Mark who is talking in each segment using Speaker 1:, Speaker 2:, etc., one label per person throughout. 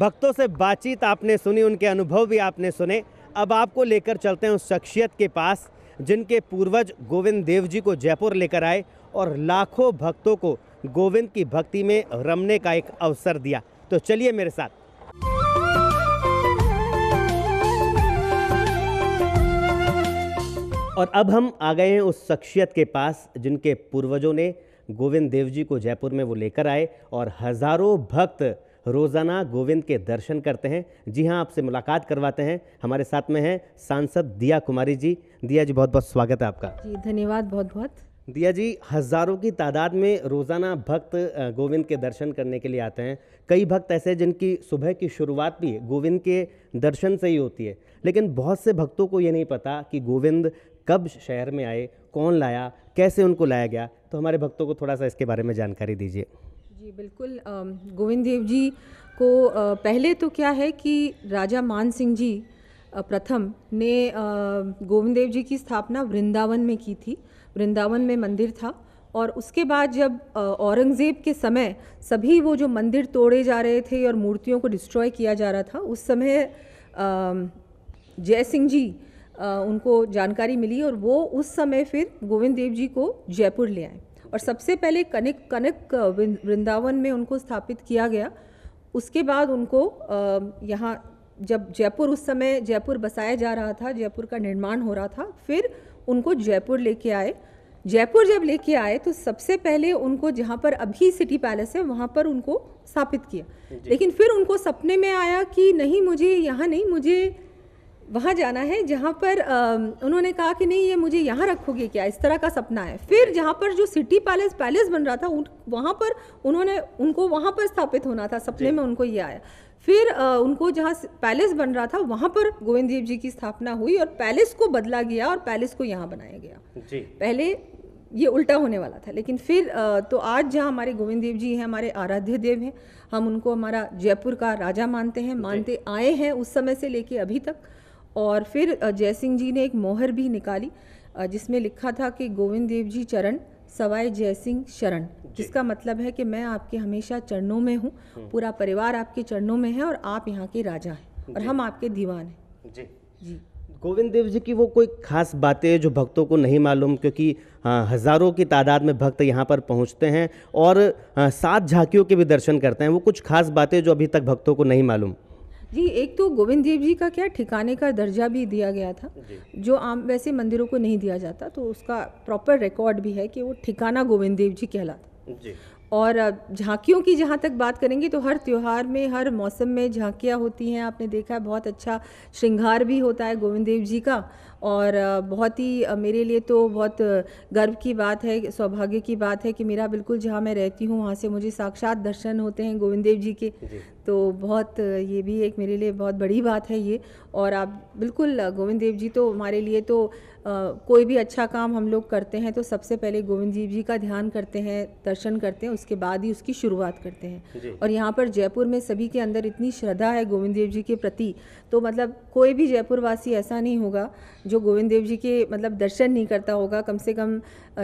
Speaker 1: भक्तों से बातचीत आपने सुनी उनके अनुभव भी आपने सुने अब आपको लेकर चलते हैं उस शख्सियत के पास जिनके पूर्वज गोविंद देव जी को जयपुर लेकर आए और लाखों भक्तों को गोविंद की भक्ति में रमने का एक अवसर दिया तो चलिए मेरे साथ और अब हम आ गए हैं उस शख्सियत के पास जिनके पूर्वजों ने गोविंद देव जी को जयपुर में वो लेकर आए और हज़ारों भक्त रोज़ाना गोविंद के दर्शन करते हैं जी हाँ आपसे मुलाकात करवाते हैं हमारे साथ में हैं सांसद दिया कुमारी जी दिया जी बहुत बहुत स्वागत है आपका
Speaker 2: जी धन्यवाद बहुत बहुत
Speaker 1: दिया जी हज़ारों की तादाद में रोज़ाना भक्त गोविंद के दर्शन करने के लिए आते हैं कई भक्त ऐसे जिनकी सुबह की शुरुआत भी गोविंद के दर्शन से ही होती है लेकिन बहुत से भक्तों को ये नहीं पता कि गोविंद कब शहर में आए कौन लाया कैसे उनको लाया गया तो हमारे भक्तों को थोड़ा सा इसके बारे में जानकारी दीजिए
Speaker 2: जी बिल्कुल गोविंद देव जी को पहले तो क्या है कि राजा मान सिंह जी प्रथम ने गोविंद देव जी की स्थापना वृंदावन में की थी वृंदावन में मंदिर था और उसके बाद जब औरंगज़ेब के समय सभी वो जो मंदिर तोड़े जा रहे थे और मूर्तियों को डिस्ट्रॉय किया जा रहा था उस समय जय सिंह जी उनको जानकारी मिली और वो उस समय फिर गोविंद देव जी को जयपुर ले आए और सबसे पहले कनक कनक वृंदावन में उनको स्थापित किया गया उसके बाद उनको यहाँ जब जयपुर उस समय जयपुर बसाया जा रहा था जयपुर का निर्माण हो रहा था फिर उनको जयपुर लेके आए जयपुर जब लेके आए तो सबसे पहले उनको जहाँ पर अभी सिटी पैलेस है वहाँ पर उनको स्थापित किया लेकिन फिर उनको सपने में आया कि नहीं मुझे यहाँ नहीं मुझे वहाँ जाना है जहाँ पर उन्होंने कहा कि नहीं ये मुझे यहाँ रखोगे क्या इस तरह का सपना है फिर जहाँ पर जो सिटी पैलेस पैलेस बन रहा था वहाँ पर उन्होंने उनको वहाँ पर स्थापित होना था सपने में उनको ये आया फिर उनको जहाँ पैलेस बन रहा था वहाँ पर गोविंद देव जी की स्थापना हुई और पैलेस को बदला गया और पैलेस को यहाँ बनाया गया जी पहले ये उल्टा होने वाला था लेकिन फिर तो आज जहाँ हमारे गोविंद देव जी हैं हमारे आराध्य देव हैं हम उनको हमारा जयपुर का राजा मानते हैं मानते आए हैं उस समय से लेके अभी तक और फिर जयसिंह जी ने एक मोहर भी निकाली जिसमें लिखा था कि गोविंद देव जी चरण सवाए जयसिंह शरण जिसका मतलब है कि मैं आपके हमेशा चरणों में हूँ हम्म। पूरा परिवार आपके चरणों में है और आप यहाँ के राजा हैं और हम आपके दीवान हैं जी जी
Speaker 1: गोविंद देव जी की वो कोई खास बातें जो भक्तों को नहीं मालूम क्योंकि हज़ारों की तादाद में भक्त यहाँ पर पहुँचते हैं और सात झांकियों के भी दर्शन करते हैं वो कुछ खास बातें जो अभी तक भक्तों को नहीं मालूम
Speaker 2: जी एक तो गोविंद देव जी का क्या ठिकाने का दर्जा भी दिया गया था जो आम वैसे मंदिरों को नहीं दिया जाता तो उसका प्रॉपर रिकॉर्ड भी है कि वो ठिकाना गोविंद देव जी कहलाता और झांकियों की जहाँ तक बात करेंगे तो हर त्यौहार में हर मौसम में झांकियाँ होती हैं आपने देखा है बहुत अच्छा श्रृंगार भी होता है गोविंद देव जी का और बहुत ही मेरे लिए तो बहुत गर्व की बात है सौभाग्य की बात है कि मेरा बिल्कुल जहाँ मैं रहती हूँ वहाँ से मुझे साक्षात दर्शन होते हैं गोविंद देव जी के जी। तो बहुत ये भी एक मेरे लिए बहुत बड़ी बात है ये और आप बिल्कुल गोविंद देव जी तो हमारे लिए तो आ, कोई भी अच्छा काम हम लोग करते हैं तो सबसे पहले गोविंद देव जी का ध्यान करते हैं दर्शन करते हैं उसके बाद ही उसकी शुरुआत करते हैं और यहाँ पर जयपुर में सभी के अंदर इतनी श्रद्धा है गोविंद देव जी के प्रति तो मतलब कोई भी जयपुर वासी ऐसा नहीं होगा जो गोविंद देव जी के मतलब दर्शन नहीं करता होगा कम से कम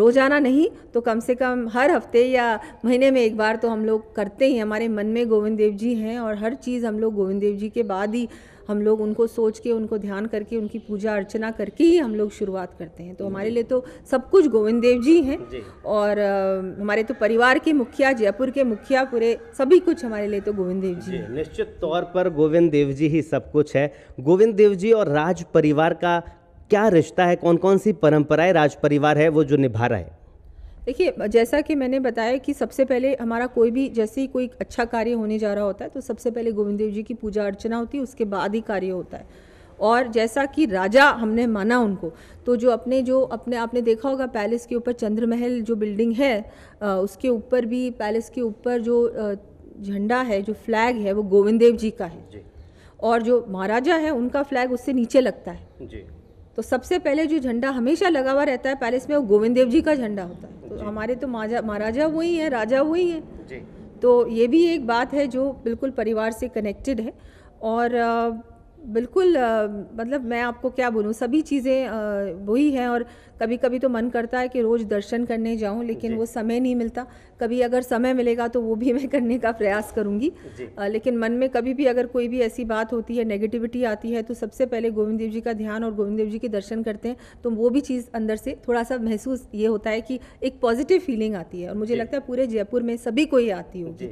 Speaker 2: रोज़ाना नहीं तो कम से कम हर हफ्ते या महीने में एक बार तो हम लोग करते ही हमारे मन में गोविंद देव जी हैं और हर चीज़ हम लोग गोविंद देव जी के बाद ही हम लोग उनको सोच के उनको ध्यान करके उनकी पूजा अर्चना करके ही हम लोग शुरुआत करते हैं तो हमारे लिए तो सब कुछ गोविंद देव जी हैं और आ, हमारे तो परिवार के मुखिया जयपुर के मुखिया पूरे सभी कुछ हमारे लिए तो गोविंद देव जी, जी
Speaker 1: निश्चित तौर पर गोविंद देव जी ही सब कुछ है गोविंद देव जी और राज परिवार का क्या रिश्ता है कौन कौन सी परंपराएं राज परिवार है वो जो निभा रहा है
Speaker 2: देखिए जैसा कि मैंने बताया कि सबसे पहले हमारा कोई भी जैसे ही कोई अच्छा कार्य होने जा रहा होता है तो सबसे पहले गोविंद देव जी की पूजा अर्चना होती है उसके बाद ही कार्य होता है और जैसा कि राजा हमने माना उनको तो जो अपने जो अपने आपने देखा होगा पैलेस के ऊपर चंद्रमहल जो बिल्डिंग है उसके ऊपर भी पैलेस के ऊपर जो झंडा है जो फ्लैग है वो गोविंद देव जी का है और जो महाराजा है उनका फ्लैग उससे नीचे लगता है जी तो सबसे पहले जो झंडा हमेशा लगा हुआ रहता है पैलेस में वो गोविंद देव जी का झंडा होता है तो हमारे तो महाराजा वही हैं राजा वही हैं तो ये भी एक बात है जो बिल्कुल परिवार से कनेक्टेड है और बिल्कुल मतलब मैं आपको क्या बोलूँ सभी चीज़ें वही हैं और कभी कभी तो मन करता है कि रोज़ दर्शन करने जाऊँ लेकिन वो समय नहीं मिलता कभी अगर समय मिलेगा तो वो भी मैं करने का प्रयास करूंगी लेकिन मन में कभी भी अगर कोई भी ऐसी बात होती है नेगेटिविटी आती है तो सबसे पहले गोविंद देव जी का ध्यान और गोविंद देव जी के दर्शन करते हैं तो वो भी चीज़ अंदर से थोड़ा सा महसूस ये होता है कि एक पॉजिटिव फीलिंग आती है और मुझे लगता है पूरे जयपुर में सभी को ये आती होगी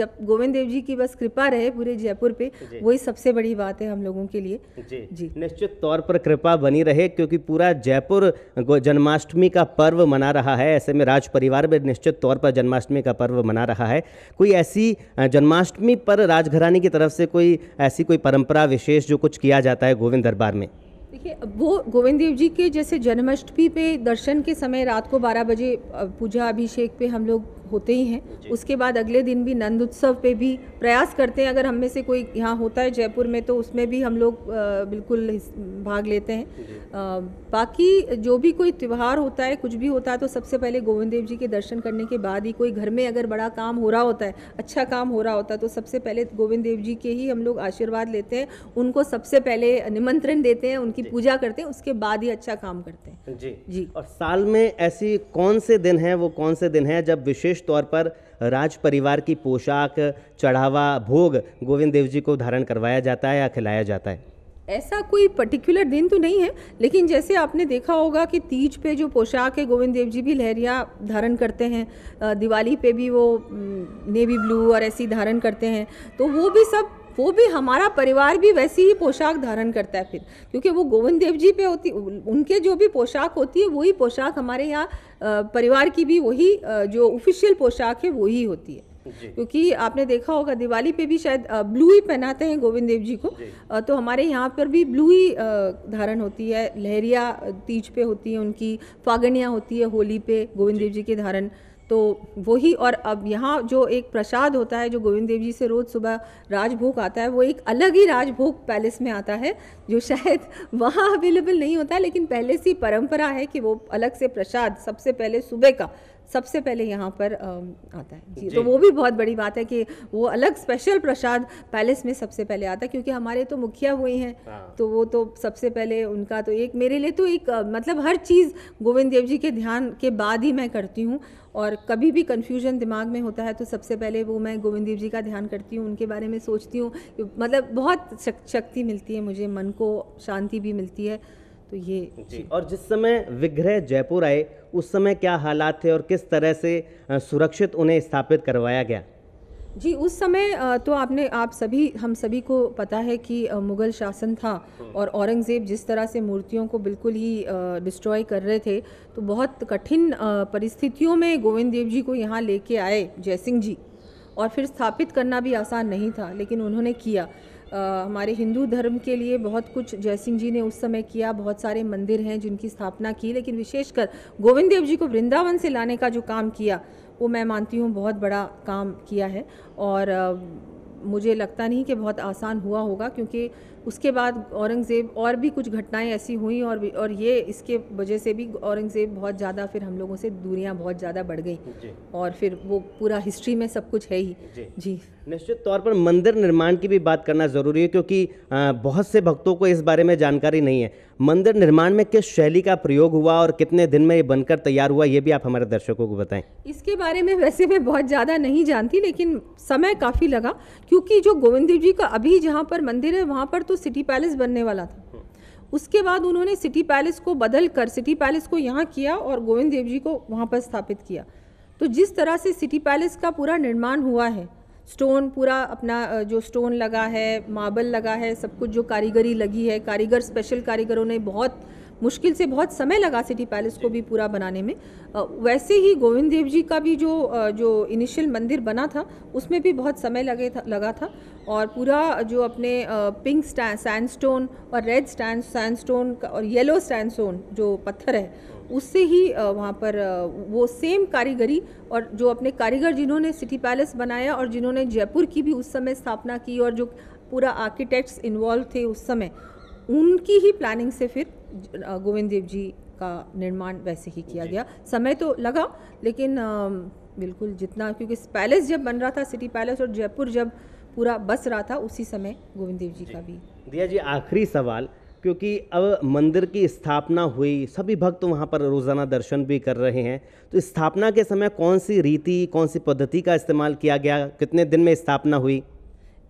Speaker 2: जब गोविंद देव जी की बस कृपा रहे पूरे जयपुर पे वही सबसे बड़ी बात है हम लोगों के लिए जी, जी।
Speaker 1: निश्चित तौर पर कृपा बनी रहे क्योंकि पूरा जयपुर जन्माष्टमी का पर्व मना रहा है ऐसे में राज परिवार में निश्चित तौर पर जन्म जन्माष्टमी का पर्व मना रहा है कोई ऐसी जन्माष्टमी पर राजघरानी की तरफ से कोई ऐसी कोई परंपरा विशेष जो कुछ किया जाता है गोविंद दरबार में
Speaker 2: देखिए वो गोविंद देव जी के जैसे जन्माष्टमी पे दर्शन के समय रात को 12 बजे पूजा अभिषेक पे हम लोग होते ही हैं उसके बाद अगले दिन भी नंद उत्सव पे भी प्रयास करते हैं अगर हम में से कोई यहाँ होता है जयपुर में तो उसमें भी हम लोग बिल्कुल भाग लेते हैं बाकी जो भी कोई त्यौहार होता है कुछ भी होता है तो सबसे पहले गोविंद देव जी के दर्शन करने के बाद ही कोई घर में अगर बड़ा काम हो रहा होता है अच्छा काम हो रहा होता है तो सबसे पहले गोविंद देव जी के ही हम लोग आशीर्वाद लेते हैं उनको सबसे पहले निमंत्रण देते हैं उनकी पूजा करते हैं उसके बाद ही अच्छा काम करते
Speaker 1: हैं जी जी और साल में ऐसी कौन से दिन हैं वो कौन से दिन हैं जब विशेष विशेष तौर पर राज परिवार की पोशाक चढ़ावा भोग गोविंद देव जी को धारण करवाया जाता है या खिलाया जाता है
Speaker 2: ऐसा कोई पर्टिकुलर दिन तो नहीं है लेकिन जैसे आपने देखा होगा कि तीज पे जो पोशाक है गोविंद देव जी भी लहरिया धारण करते हैं दिवाली पे भी वो नेवी ब्लू और ऐसी धारण करते हैं तो वो भी सब वो भी हमारा परिवार भी वैसी ही पोशाक धारण करता है फिर क्योंकि वो गोविंद देव जी पे होती उनके जो भी पोशाक होती है वही पोशाक हमारे यहाँ परिवार की भी वही जो ऑफिशियल पोशाक है वही होती है क्योंकि आपने देखा होगा दिवाली पे भी शायद ब्लू ही पहनाते हैं गोविंद देव जी को जी। तो हमारे यहाँ पर भी ब्लू ही धारण होती है लहरिया तीज पे होती है उनकी फागनिया होती है होली पे गोविंद देव जी के धारण तो वही और अब यहाँ जो एक प्रसाद होता है जो गोविंद देव जी से रोज़ सुबह राजभोग आता है वो एक अलग ही राजभोग पैलेस में आता है जो शायद वहाँ अवेलेबल नहीं होता है लेकिन पहले से परंपरा है कि वो अलग से प्रसाद सबसे पहले सुबह का सबसे पहले यहाँ पर आता है जी, तो जी तो वो भी बहुत बड़ी बात है कि वो अलग स्पेशल प्रसाद पैलेस में सबसे पहले आता है क्योंकि हमारे तो मुखिया हुए हैं हाँ। तो वो तो सबसे पहले उनका तो एक मेरे लिए तो एक मतलब हर चीज़ गोविंद देव जी के ध्यान के बाद ही मैं करती हूँ और कभी भी कन्फ्यूजन दिमाग में होता है तो सबसे पहले वो मैं गोविंद देव जी का ध्यान करती हूँ उनके बारे में सोचती हूँ मतलब बहुत शक्ति मिलती है मुझे मन को शांति भी मिलती है तो ये जी और जिस
Speaker 1: समय विग्रह जयपुर आए उस समय क्या हालात थे और किस तरह से सुरक्षित उन्हें स्थापित करवाया गया
Speaker 2: जी उस समय तो आपने आप सभी हम सभी को पता है कि मुग़ल शासन था हम्म। और औरंगज़ेब जिस तरह से मूर्तियों को बिल्कुल ही डिस्ट्रॉय कर रहे थे तो बहुत कठिन परिस्थितियों में गोविंद देव जी को यहाँ लेके आए जयसिंह जी और फिर स्थापित करना भी आसान नहीं था लेकिन उन्होंने किया हमारे हिंदू धर्म के लिए बहुत कुछ जयसिंह जी ने उस समय किया बहुत सारे मंदिर हैं जिनकी स्थापना की लेकिन विशेषकर गोविंद देव जी को वृंदावन से लाने का जो काम किया वो मैं मानती हूँ बहुत बड़ा काम किया है और मुझे लगता नहीं कि बहुत आसान हुआ होगा क्योंकि उसके बाद औरंगज़ेब और भी कुछ घटनाएं ऐसी हुई और और ये इसके वजह से भी औरंगज़ेब बहुत ज़्यादा फिर हम लोगों से दूरियां बहुत ज़्यादा बढ़ गई और फिर वो पूरा हिस्ट्री में सब कुछ है ही जी, जी।
Speaker 1: निश्चित तौर पर मंदिर निर्माण की भी बात करना ज़रूरी है क्योंकि बहुत से भक्तों को इस बारे में जानकारी नहीं है मंदिर निर्माण में किस शैली का प्रयोग हुआ और कितने दिन में ये बनकर तैयार हुआ ये भी आप हमारे दर्शकों को बताएं
Speaker 2: इसके बारे में वैसे मैं बहुत ज़्यादा नहीं जानती लेकिन समय काफ़ी लगा क्योंकि जो गोविंद देव जी का अभी जहाँ पर मंदिर है वहाँ पर तो सिटी पैलेस बनने वाला था उसके बाद उन्होंने सिटी पैलेस को बदल कर सिटी पैलेस को यहाँ किया और गोविंद देव जी को वहाँ पर स्थापित किया तो जिस तरह से सिटी पैलेस का पूरा निर्माण हुआ है स्टोन पूरा अपना जो स्टोन लगा है मार्बल लगा है सब कुछ जो कारीगरी लगी है कारीगर स्पेशल कारीगरों ने बहुत मुश्किल से बहुत समय लगा सिटी पैलेस को भी पूरा बनाने में वैसे ही गोविंद देव जी का भी जो जो इनिशियल मंदिर बना था उसमें भी बहुत समय लगे था लगा था और पूरा जो अपने पिंक सैंडस्टोन और रेड सैंडस्टोन और येलो सैंडस्टोन जो पत्थर है उससे ही वहाँ पर वो सेम कारीगरी और जो अपने कारीगर जिन्होंने सिटी पैलेस बनाया और जिन्होंने जयपुर की भी उस समय स्थापना की और जो पूरा आर्किटेक्ट्स इन्वॉल्व थे उस समय उनकी ही प्लानिंग से फिर गोविंद देव जी का निर्माण वैसे ही किया गया समय तो लगा लेकिन बिल्कुल जितना क्योंकि पैलेस जब बन रहा था सिटी पैलेस और जयपुर जब पूरा बस रहा था उसी समय गोविंद देव जी का भी
Speaker 1: दिया जी आखिरी सवाल क्योंकि अब मंदिर की स्थापना हुई सभी भक्त वहाँ पर रोज़ाना दर्शन भी कर रहे हैं तो स्थापना के समय कौन सी रीति कौन सी पद्धति का इस्तेमाल किया गया कितने दिन में स्थापना हुई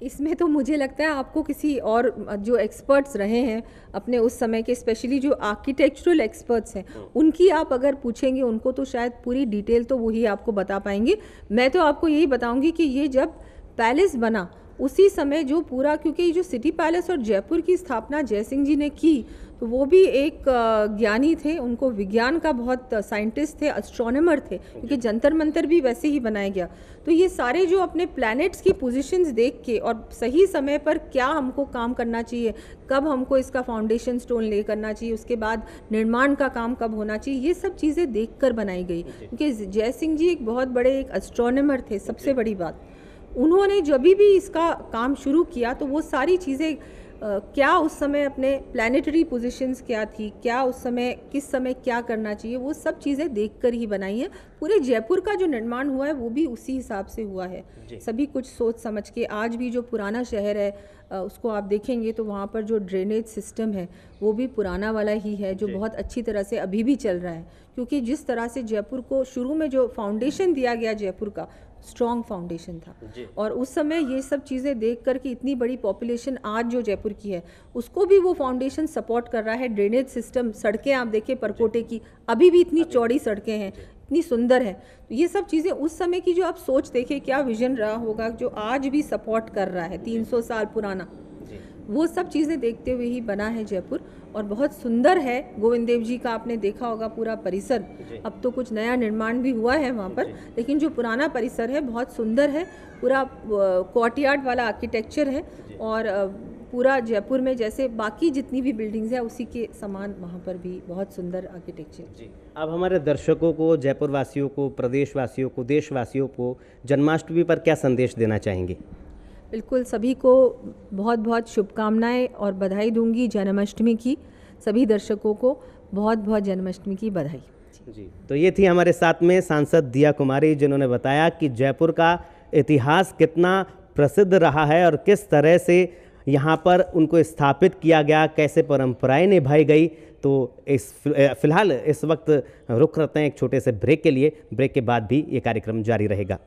Speaker 2: इसमें तो मुझे लगता है आपको किसी और जो एक्सपर्ट्स रहे हैं अपने उस समय के स्पेशली जो आर्किटेक्चुरल एक्सपर्ट्स हैं हाँ। उनकी आप अगर पूछेंगे उनको तो शायद पूरी डिटेल तो वही आपको बता पाएंगे मैं तो आपको यही बताऊंगी कि ये जब पैलेस बना उसी समय जो पूरा क्योंकि जो सिटी पैलेस और जयपुर की स्थापना जयसिंह जी ने की तो वो भी एक ज्ञानी थे उनको विज्ञान का बहुत साइंटिस्ट थे एस्ट्रोनमर थे क्योंकि जंतर मंतर भी वैसे ही बनाया गया तो ये सारे जो अपने प्लैनेट्स की पोजीशंस देख के और सही समय पर क्या हमको काम करना चाहिए कब हमको इसका फाउंडेशन स्टोन ले करना चाहिए उसके बाद निर्माण का काम कब होना चाहिए ये सब चीज़ें देख कर बनाई गई क्योंकि जय सिंह जी एक बहुत बड़े एक एस्ट्रोनॉमर थे सबसे बड़ी बात उन्होंने जब भी इसका काम शुरू किया तो वो सारी चीज़ें क्या उस समय अपने प्लानिटरी पोजीशंस क्या थी क्या उस समय किस समय क्या करना चाहिए वो सब चीज़ें देखकर ही बनाई हैं पूरे जयपुर का जो निर्माण हुआ है वो भी उसी हिसाब से हुआ है सभी कुछ सोच समझ के आज भी जो पुराना शहर है उसको आप देखेंगे तो वहाँ पर जो ड्रेनेज सिस्टम है वो भी पुराना वाला ही है जो बहुत अच्छी तरह से अभी भी चल रहा है क्योंकि जिस तरह से जयपुर को शुरू में जो फाउंडेशन दिया गया जयपुर का स्ट्रॉन्ग फाउंडेशन था और उस समय ये सब चीज़ें देख कर कि इतनी बड़ी पॉपुलेशन आज जो जयपुर की है उसको भी वो फाउंडेशन सपोर्ट कर रहा है ड्रेनेज सिस्टम सड़कें आप देखिए परकोटे की अभी भी इतनी चौड़ी सड़कें हैं इतनी सुंदर है तो ये सब चीज़ें उस समय की जो आप सोच देखें क्या विजन रहा होगा जो आज भी सपोर्ट कर रहा है तीन साल पुराना वो सब चीज़ें देखते हुए ही बना है जयपुर और बहुत सुंदर है गोविंद देव जी का आपने देखा होगा पूरा परिसर अब तो कुछ नया निर्माण भी हुआ है वहाँ पर लेकिन जो पुराना परिसर है बहुत सुंदर है पूरा कोर्टयार्ड वाला आर्किटेक्चर है और पूरा जयपुर में जैसे बाकी जितनी भी बिल्डिंग्स हैं उसी के समान वहाँ पर भी बहुत सुंदर आर्किटेक्चर जी
Speaker 1: अब हमारे दर्शकों को जयपुर वासियों को प्रदेश वासियों को देशवासियों को जन्माष्टमी पर क्या संदेश देना चाहेंगे
Speaker 2: बिल्कुल सभी को बहुत बहुत शुभकामनाएं और बधाई दूंगी जन्माष्टमी की सभी दर्शकों को बहुत बहुत जन्माष्टमी की बधाई जी
Speaker 1: तो ये थी हमारे साथ में सांसद दिया कुमारी जिन्होंने बताया कि जयपुर का इतिहास कितना प्रसिद्ध रहा है और किस तरह से यहाँ पर उनको स्थापित किया गया कैसे परंपराएं निभाई गई तो इस फिलहाल इस वक्त रुक रहते हैं एक छोटे से ब्रेक के लिए ब्रेक के बाद भी ये कार्यक्रम जारी रहेगा